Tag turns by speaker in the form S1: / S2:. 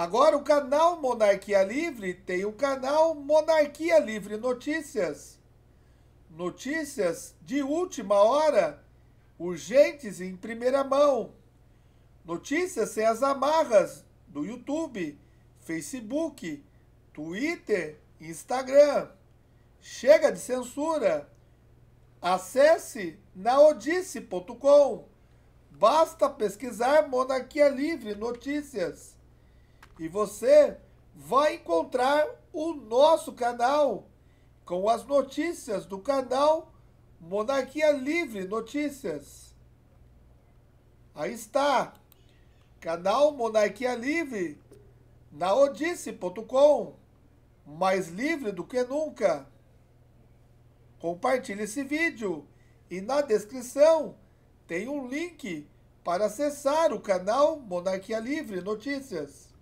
S1: Agora o canal Monarquia Livre tem o canal Monarquia Livre Notícias. Notícias de última hora, urgentes em primeira mão. Notícias sem as amarras do YouTube, Facebook, Twitter, Instagram. Chega de censura. Acesse naodice.com. Basta pesquisar Monarquia Livre Notícias. E você vai encontrar o nosso canal com as notícias do canal Monarquia Livre Notícias. Aí está. Canal Monarquia Livre na odisse.com. Mais livre do que nunca. Compartilhe esse vídeo e na descrição tem um link para acessar o canal Monarquia Livre Notícias.